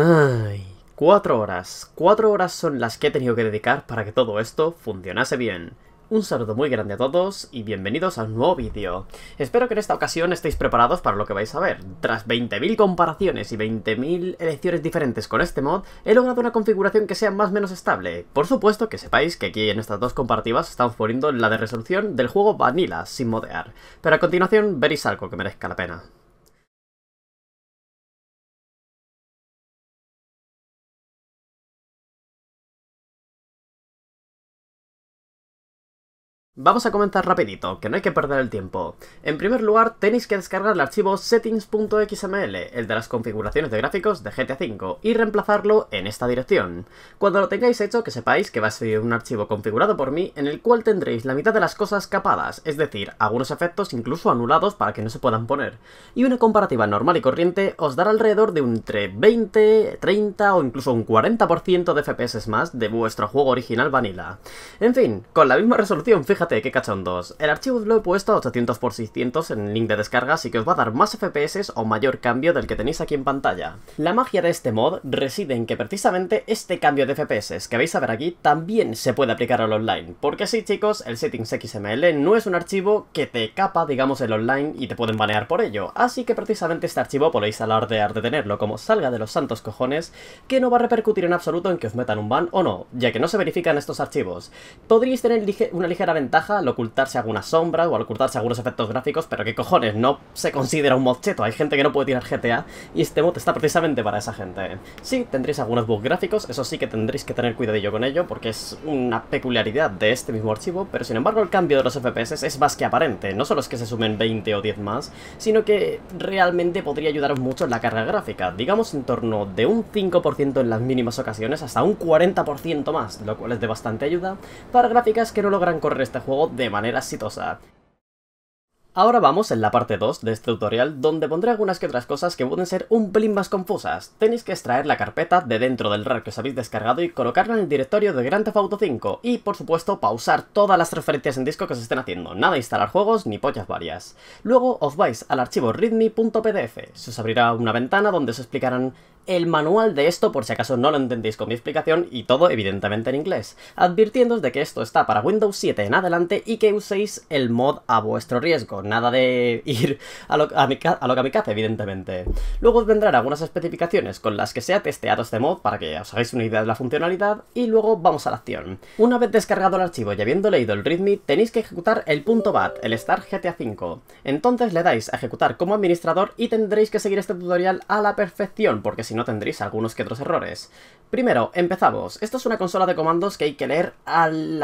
Ay, cuatro horas. Cuatro horas son las que he tenido que dedicar para que todo esto funcionase bien. Un saludo muy grande a todos y bienvenidos a un nuevo vídeo. Espero que en esta ocasión estéis preparados para lo que vais a ver. Tras 20.000 comparaciones y 20.000 elecciones diferentes con este mod, he logrado una configuración que sea más o menos estable. Por supuesto que sepáis que aquí en estas dos comparativas estamos poniendo la de resolución del juego Vanilla, sin modear. Pero a continuación veréis algo que merezca la pena. Vamos a comenzar rapidito, que no hay que perder el tiempo. En primer lugar, tenéis que descargar el archivo settings.xml, el de las configuraciones de gráficos de GTA V, y reemplazarlo en esta dirección. Cuando lo tengáis hecho, que sepáis que va a ser un archivo configurado por mí en el cual tendréis la mitad de las cosas capadas, es decir, algunos efectos incluso anulados para que no se puedan poner, y una comparativa normal y corriente os dará alrededor de entre 20, 30 o incluso un 40% de FPS más de vuestro juego original vanilla. En fin, con la misma resolución, fíjate que qué cachondos. El archivo lo he puesto a 800x600 en el link de descarga, así que os va a dar más FPS o mayor cambio del que tenéis aquí en pantalla. La magia de este mod reside en que precisamente este cambio de FPS que vais a ver aquí también se puede aplicar al online, porque sí chicos, el settings XML no es un archivo que te capa, digamos, el online y te pueden banear por ello, así que precisamente este archivo podéis alardear de tenerlo como salga de los santos cojones, que no va a repercutir en absoluto en que os metan un ban o no, ya que no se verifican estos archivos. Podríais tener una ligera ventaja al ocultarse alguna sombra o al ocultarse algunos efectos gráficos, pero que cojones, no se considera un mod cheto. Hay gente que no puede tirar GTA y este mod está precisamente para esa gente. Sí, tendréis algunos bugs gráficos, eso sí que tendréis que tener cuidadillo con ello porque es una peculiaridad de este mismo archivo, pero sin embargo el cambio de los FPS es más que aparente. No solo es que se sumen 20 o 10 más, sino que realmente podría ayudaros mucho en la carga gráfica. Digamos en torno de un 5% en las mínimas ocasiones hasta un 40% más, lo cual es de bastante ayuda para gráficas que no logran correr esta este juego de manera exitosa. Ahora vamos en la parte 2 de este tutorial, donde pondré algunas que otras cosas que pueden ser un pelín más confusas. Tenéis que extraer la carpeta de dentro del RAR que os habéis descargado y colocarla en el directorio de Grand Theft Auto 5, y por supuesto pausar todas las transferencias en disco que os estén haciendo, nada instalar juegos ni pollas varias. Luego os vais al archivo readme.pdf, se os abrirá una ventana donde os explicarán el manual de esto por si acaso no lo entendéis con mi explicación y todo evidentemente en inglés, advirtiéndoos de que esto está para Windows 7 en adelante y que uséis el mod a vuestro riesgo, nada de ir a lo, a, mi, a evidentemente. Luego os vendrán algunas especificaciones con las que se ha testeado este mod para que os hagáis una idea de la funcionalidad y luego vamos a la acción. Una vez descargado el archivo y habiendo leído el readme tenéis que ejecutar el punto .bat, el star GTA 5 Entonces le dais a ejecutar como administrador y tendréis que seguir este tutorial a la perfección porque si no tendréis algunos que otros errores. Primero, empezamos. Esto es una consola de comandos que hay que leer al,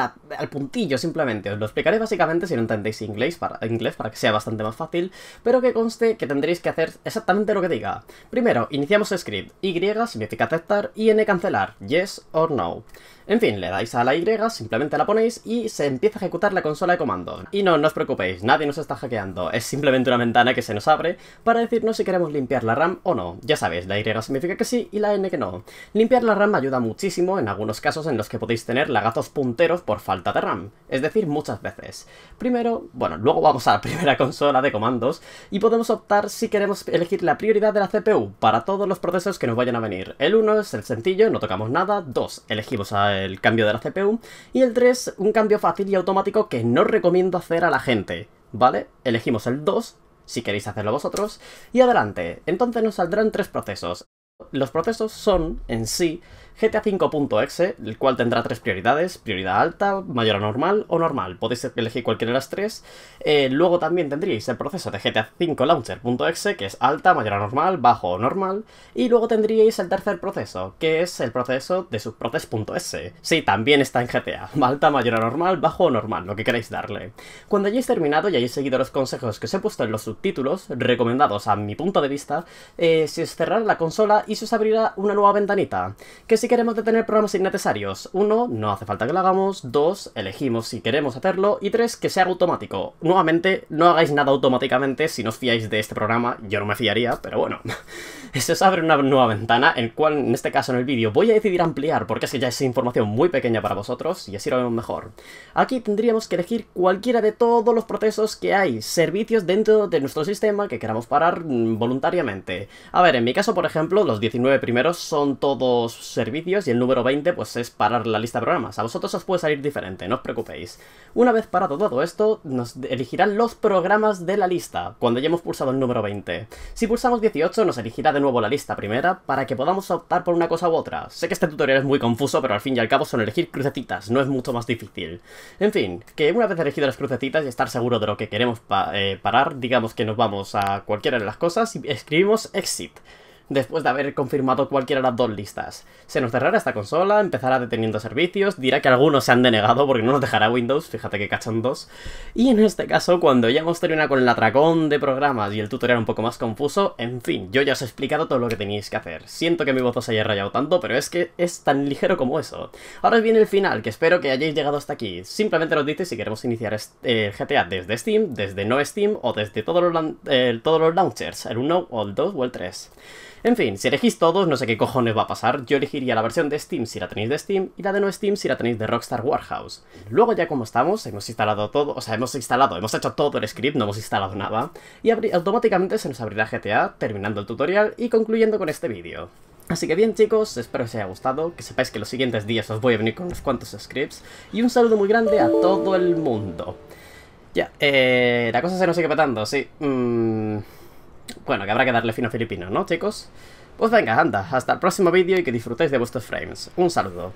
puntillo simplemente. Os lo explicaré básicamente si no entendéis inglés para, inglés para que sea bastante más fácil, pero que conste que tendréis que hacer exactamente lo que diga. Primero, iniciamos script. Y significa aceptar y N cancelar, yes or no. En fin, le dais a la Y, simplemente la ponéis y se empieza a ejecutar la consola de comandos. Y no, no os preocupéis, nadie nos está hackeando, es simplemente una ventana que se nos abre para decirnos si queremos limpiar la RAM o no. Ya sabéis, la Y significa que sí y la N que no. Limpiar la RAM ayuda muchísimo en algunos casos en los que podéis tener lagazos punteros por falta de RAM, es decir, muchas veces. Primero, bueno, luego vamos a la primera consola de comandos y podemos optar si queremos elegir la prioridad de la CPU para todos los procesos que nos vayan a venir. El 1 es el sencillo, no tocamos nada, 2 elegimos el cambio de la CPU y el 3 un cambio fácil y automático que no recomiendo hacer a la gente. ¿Vale? Elegimos el 2 si queréis hacerlo vosotros, y adelante. Entonces nos saldrán tres procesos. Los procesos son, en sí, GTA 5.exe, el cual tendrá tres prioridades, prioridad alta, mayor a normal o normal, podéis elegir cualquiera de las tres. Eh, luego también tendríais el proceso de GTA 5 Launcher.exe, que es alta, mayor a normal, bajo o normal. Y luego tendríais el tercer proceso, que es el proceso de subproces.exe. Sí, también está en GTA, alta, mayor a normal, bajo o normal, lo que queráis darle. Cuando hayáis terminado y hayáis seguido los consejos que os he puesto en los subtítulos, recomendados a mi punto de vista, eh, se os cerrará la consola y se os abrirá una nueva ventanita, que si queremos detener programas innecesarios. 1 no hace falta que lo hagamos. 2 elegimos si queremos hacerlo. Y 3 que sea automático. Nuevamente, no hagáis nada automáticamente si no os fiáis de este programa. Yo no me fiaría, pero bueno se abre una nueva ventana, en cual, en este caso en el vídeo, voy a decidir ampliar, porque es que ya es información muy pequeña para vosotros, y así lo vemos mejor. Aquí tendríamos que elegir cualquiera de todos los procesos que hay, servicios dentro de nuestro sistema que queramos parar mm, voluntariamente. A ver, en mi caso, por ejemplo, los 19 primeros son todos servicios, y el número 20 pues es parar la lista de programas. A vosotros os puede salir diferente, no os preocupéis. Una vez parado todo esto, nos elegirán los programas de la lista, cuando ya hemos pulsado el número 20. Si pulsamos 18, nos elegirá de nuevo la lista primera para que podamos optar por una cosa u otra. Sé que este tutorial es muy confuso, pero al fin y al cabo son elegir crucetitas, no es mucho más difícil. En fin, que una vez elegidas las crucetitas y estar seguro de lo que queremos eh, parar, digamos que nos vamos a cualquiera de las cosas y escribimos exit después de haber confirmado cualquiera de las dos listas. Se nos cerrará esta consola, empezará deteniendo servicios, dirá que algunos se han denegado porque no nos dejará Windows, fíjate que cachan dos. Y en este caso, cuando ya hemos terminado con el atracón de programas y el tutorial un poco más confuso, en fin, yo ya os he explicado todo lo que teníais que hacer. Siento que mi voz os haya rayado tanto, pero es que es tan ligero como eso. Ahora viene el final, que espero que hayáis llegado hasta aquí. Simplemente nos dice si queremos iniciar este, eh, GTA desde Steam, desde no Steam o desde todos los, eh, todos los launchers, el 1 o el 2 o el 3. En fin, si elegís todos, no sé qué cojones va a pasar. Yo elegiría la versión de Steam si la tenéis de Steam y la de no Steam si la tenéis de Rockstar Warehouse. Luego ya como estamos, hemos instalado todo, o sea, hemos instalado, hemos hecho todo el script, no hemos instalado nada, y automáticamente se nos abrirá GTA, terminando el tutorial y concluyendo con este vídeo. Así que bien chicos, espero que os haya gustado, que sepáis que los siguientes días os voy a venir con unos cuantos scripts, y un saludo muy grande a todo el mundo. Ya, eh, la cosa se nos sigue petando, sí. Mmm... Bueno, que habrá que darle fino a filipino, ¿no, chicos? Pues venga, anda, hasta el próximo vídeo y que disfrutéis de vuestros frames. Un saludo.